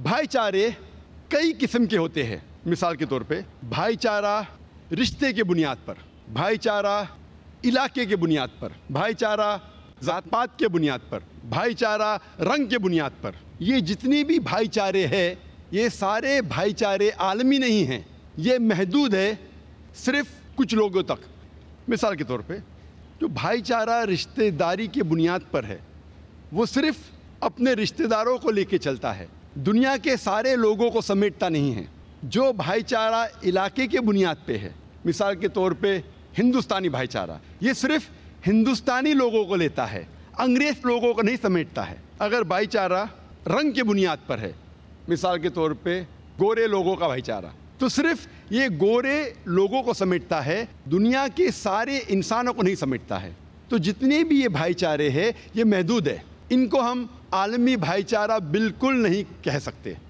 भाईचारे कई किस्म के होते हैं मिसाल के तौर पे भाईचारा रिश्ते के बुनियाद पर भाईचारा इलाके के बुनियाद पर भाईचारा जात पात के बुनियाद पर भाईचारा रंग के बुनियाद पर ये जितनी भी भाईचारे हैं ये सारे भाईचारे आलमी नहीं हैं ये महदूद है सिर्फ कुछ लोगों तक मिसाल के तौर पे जो भाईचारा रिश्तेदारी के बुनियाद पर है वो सिर्फ अपने रिश्तेदारों को लेके चलता है दुनिया के सारे लोगों को समेटता नहीं है जो भाईचारा इलाके के बुनियाद पे है मिसाल के तौर पे हिंदुस्तानी भाईचारा ये सिर्फ हिंदुस्तानी लोगों को लेता है अंग्रेज लोगों को नहीं समेटता है अगर भाईचारा रंग के बुनियाद पर है मिसाल के तौर पे गोरे लोगों का भाईचारा तो सिर्फ ये गोरे लोगों को समेटता है दुनिया के सारे इंसानों को नहीं समेटता है तो जितने भी ये भाईचारे हैं ये महदूद है इनको हम आलमी भाईचारा बिल्कुल नहीं कह सकते